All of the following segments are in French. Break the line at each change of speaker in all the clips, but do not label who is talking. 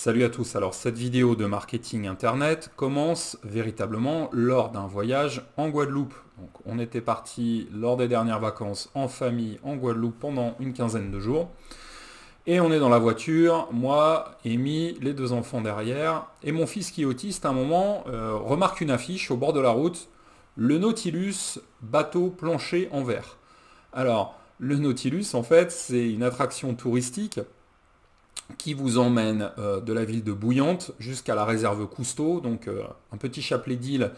Salut à tous, alors cette vidéo de marketing internet commence véritablement lors d'un voyage en Guadeloupe. Donc on était parti lors des dernières vacances en famille en Guadeloupe pendant une quinzaine de jours. Et on est dans la voiture, moi, Amy, les deux enfants derrière, et mon fils qui est autiste à un moment euh, remarque une affiche au bord de la route, le Nautilus bateau plancher en verre. Alors, le Nautilus en fait c'est une attraction touristique qui vous emmène euh, de la ville de Bouillante jusqu'à la réserve Cousteau, donc euh, un petit chapelet d'île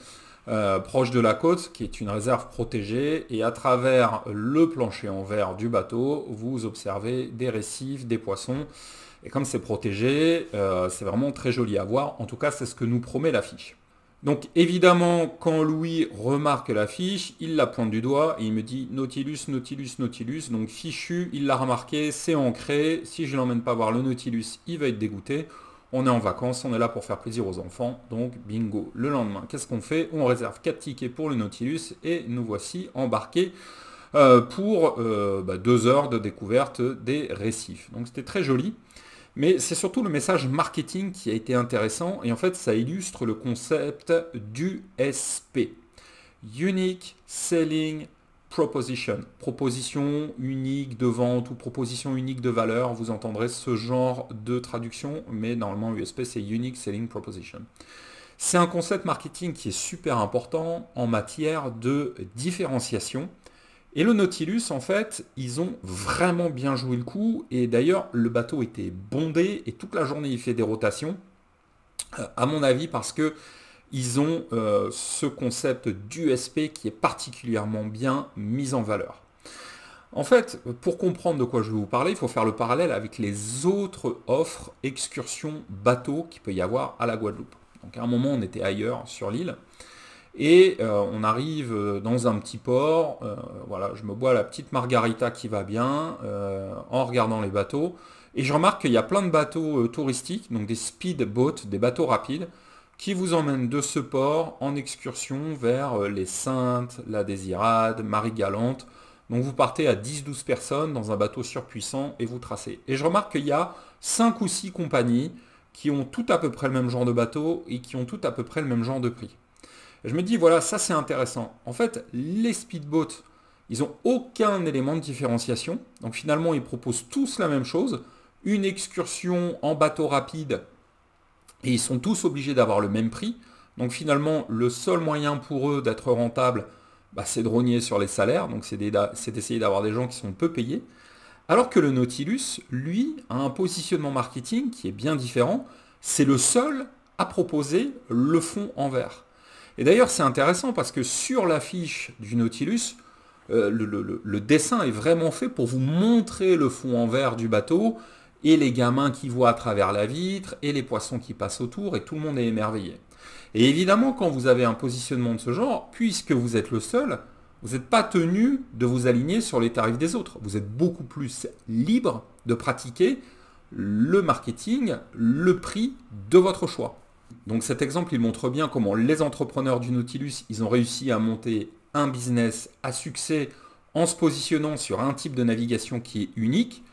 euh, proche de la côte, qui est une réserve protégée, et à travers le plancher en verre du bateau, vous observez des récifs, des poissons, et comme c'est protégé, c'est vraiment très joli à voir, en tout cas c'est ce que nous promet l'affiche. Donc évidemment, quand Louis remarque la fiche, il la pointe du doigt et il me dit Nautilus, Nautilus, Nautilus. Donc fichu, il l'a remarqué, c'est ancré. Si je ne l'emmène pas voir le Nautilus, il va être dégoûté. On est en vacances, on est là pour faire plaisir aux enfants. Donc bingo. Le lendemain, qu'est-ce qu'on fait On réserve 4 tickets pour le Nautilus et nous voici embarqués euh, pour 2 euh, bah, deux heures de découverte des récifs. Donc c'était très joli. Mais c'est surtout le message marketing qui a été intéressant et en fait ça illustre le concept d'USP. Unique Selling Proposition. Proposition unique de vente ou proposition unique de valeur. Vous entendrez ce genre de traduction, mais normalement USP c'est Unique Selling Proposition. C'est un concept marketing qui est super important en matière de différenciation et le Nautilus, en fait, ils ont vraiment bien joué le coup. Et d'ailleurs, le bateau était bondé et toute la journée, il fait des rotations. Euh, à mon avis, parce que ils ont euh, ce concept d'USP qui est particulièrement bien mis en valeur. En fait, pour comprendre de quoi je vais vous parler, il faut faire le parallèle avec les autres offres excursions bateaux qu'il peut y avoir à la Guadeloupe. Donc à un moment, on était ailleurs sur l'île. Et euh, on arrive euh, dans un petit port, euh, voilà, je me bois la petite margarita qui va bien, en regardant les bateaux. Et je remarque qu'il y a plein de bateaux touristiques, donc des speed boats, des bateaux rapides, qui vous emmènent de ce port en excursion vers les Saintes, la Désirade, Marie-Galante. Donc vous partez à 10-12 personnes dans un bateau surpuissant et vous tracez. Et je remarque qu'il y a 5 ou 6 compagnies qui ont tout à peu près le même genre de bateau et qui ont tout à peu près le même genre de prix. Je me dis, voilà, ça c'est intéressant. En fait, les speedboats, ils n'ont aucun élément de différenciation. Donc finalement, ils proposent tous la même chose. Une excursion en bateau rapide. Et ils sont tous obligés d'avoir le même prix. Donc finalement, le seul moyen pour eux d'être rentable, bah, c'est de rogner sur les salaires. Donc c'est d'essayer d'avoir des gens qui sont peu payés. Alors que le Nautilus, lui, a un positionnement marketing qui est bien différent. C'est le seul à proposer le fond en verre. Et d'ailleurs, c'est intéressant parce que sur l'affiche du Nautilus, euh, le, le, dessin est vraiment fait pour vous montrer le fond en verre du bateau et les gamins qui voient à travers la vitre et les poissons qui passent autour et tout le monde est émerveillé. Et évidemment, quand vous avez un positionnement de ce genre, puisque vous êtes le seul, vous n'êtes pas tenu de vous aligner sur les tarifs des autres. Vous êtes beaucoup plus libre de pratiquer le marketing, le prix de votre choix. Donc cet exemple, il montre bien comment les entrepreneurs du Nautilus, ils ont réussi à monter un business à succès en se positionnant sur un type de navigation qui est unique,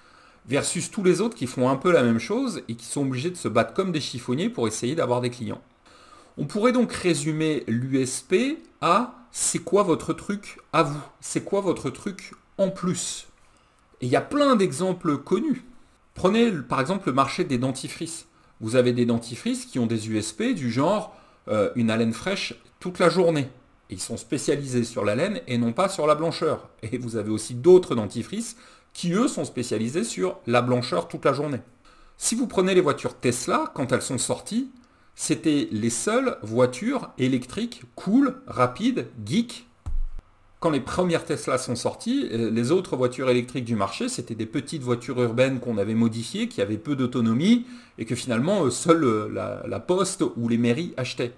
versus tous les autres qui font un peu la même chose et qui sont obligés de se battre comme des chiffonniers pour essayer d'avoir des clients. On pourrait donc résumer l'USP à c'est quoi votre truc à vous C'est quoi votre truc en plus Et il y a plein d'exemples connus. Prenez par exemple le marché des dentifrices vous avez des dentifrices qui ont des USP du genre euh, une haleine fraîche toute la journée. ils sont spécialisés sur la laine et non pas sur la blancheur. Et vous avez aussi d'autres dentifrices qui, eux, sont spécialisés sur la blancheur toute la journée. Si vous prenez les voitures Tesla, quand elles sont sorties, c'était les seules voitures électriques cool, rapides, geek quand les premières Tesla sont sorties, euh, les autres voitures électriques du marché, c'était des petites voitures urbaines qu'on avait modifiées, qui avaient peu d'autonomie, et que finalement, euh, seule euh, la, poste ou les mairies achetaient.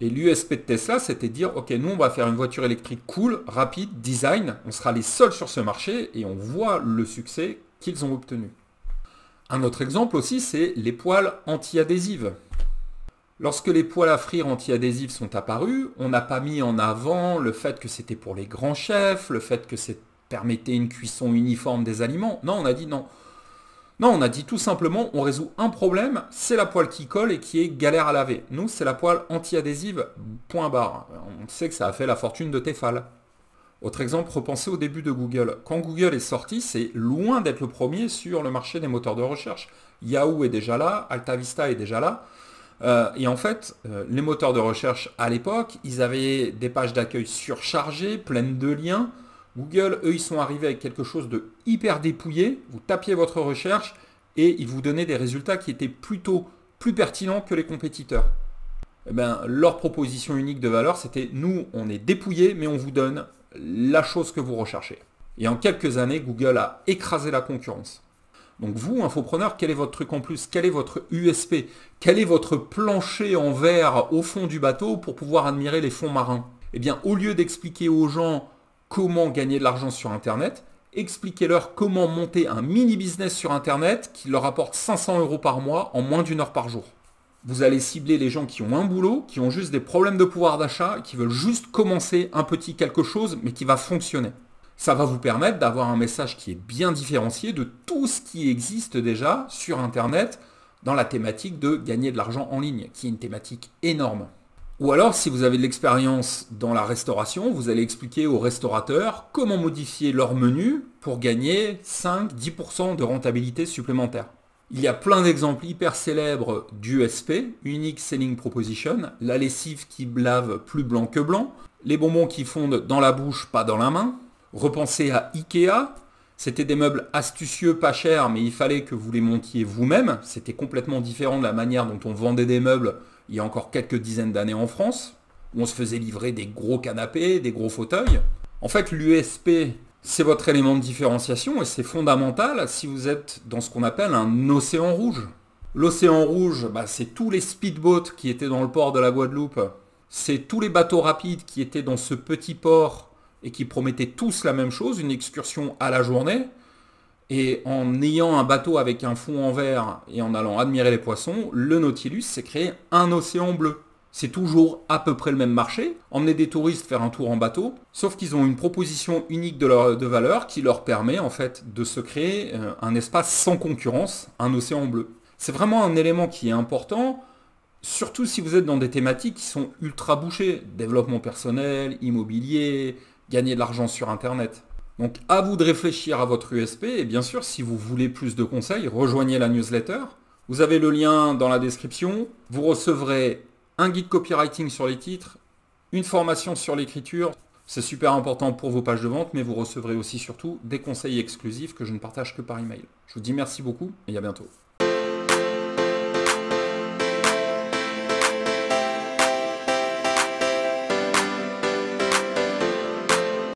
Et l'USP de Tesla, c'était dire, ok, nous, on va faire une voiture électrique cool, rapide, design, on sera les seuls sur ce marché, et on voit le succès qu'ils ont obtenu. Un autre exemple aussi, c'est les poils anti-adhésives. Lorsque les poils à frire antiadhésifs sont apparus, on n'a pas mis en avant le fait que c'était pour les grands chefs, le fait que ça permettait une cuisson uniforme des aliments. Non, on a dit non. Non, on a dit tout simplement, on résout un problème, c'est la poêle qui colle et qui est galère à laver. Nous, c'est la poêle antiadhésive, point barre. On sait que ça a fait la fortune de Tefal. Autre exemple, repensez au début de Google. Quand Google est sorti, c'est loin d'être le premier sur le marché des moteurs de recherche. Yahoo est déjà là, AltaVista est déjà là. Euh, et en fait, euh, les moteurs de recherche à l'époque, ils avaient des pages d'accueil surchargées, pleines de liens. Google, eux, ils sont arrivés avec quelque chose de hyper dépouillé. Vous tapiez votre recherche et ils vous donnaient des résultats qui étaient plutôt plus pertinents que les compétiteurs. Et eh bien, leur proposition unique de valeur, c'était nous, on est dépouillé, mais on vous donne la chose que vous recherchez. Et en quelques années, Google a écrasé la concurrence. Donc vous, infopreneur, quel est votre truc en plus Quel est votre USP Quel est votre plancher en verre au fond du bateau pour pouvoir admirer les fonds marins Eh bien, au lieu d'expliquer aux gens comment gagner de l'argent sur Internet, expliquez-leur comment monter un mini-business sur Internet qui leur apporte 500 euros par mois en moins d'une heure par jour. Vous allez cibler les gens qui ont un boulot, qui ont juste des problèmes de pouvoir d'achat, qui veulent juste commencer un petit quelque chose, mais qui va fonctionner ça va vous permettre d'avoir un message qui est bien différencié de tout ce qui existe déjà sur Internet dans la thématique de gagner de l'argent en ligne, qui est une thématique énorme. Ou alors, si vous avez de l'expérience dans la restauration, vous allez expliquer aux restaurateurs comment modifier leur menu pour gagner 5-10% de rentabilité supplémentaire. Il y a plein d'exemples hyper célèbres d'USP, Unique Selling Proposition, la lessive qui blave plus blanc que blanc, les bonbons qui fondent dans la bouche, pas dans la main, Repensez à Ikea, c'était des meubles astucieux, pas chers, mais il fallait que vous les montiez vous-même. C'était complètement différent de la manière dont on vendait des meubles il y a encore quelques dizaines d'années en France, où on se faisait livrer des gros canapés, des gros fauteuils. En fait, l'USP, c'est votre élément de différenciation et c'est fondamental si vous êtes dans ce qu'on appelle un océan rouge. L'océan rouge, bah, c'est tous les speedboats qui étaient dans le port de la Guadeloupe, c'est tous les bateaux rapides qui étaient dans ce petit port et qui promettaient tous la même chose, une excursion à la journée. Et en ayant un bateau avec un fond en verre et en allant admirer les poissons, le Nautilus s'est créé un océan bleu. C'est toujours à peu près le même marché, emmener des touristes faire un tour en bateau, sauf qu'ils ont une proposition unique de, de valeur qui leur permet en fait de se créer euh, un espace sans concurrence, un océan bleu. C'est vraiment un élément qui est important, surtout si vous êtes dans des thématiques qui sont ultra bouchées, développement personnel, immobilier, gagner de l'argent sur Internet. Donc à vous de réfléchir à votre USP et bien sûr si vous voulez plus de conseils, rejoignez la newsletter. Vous avez le lien dans la description. Vous recevrez un guide copywriting sur les titres, une formation sur l'écriture. C'est super important pour vos pages de vente, mais vous recevrez aussi surtout des conseils exclusifs que je ne partage que par email. Je vous dis merci beaucoup et à bientôt.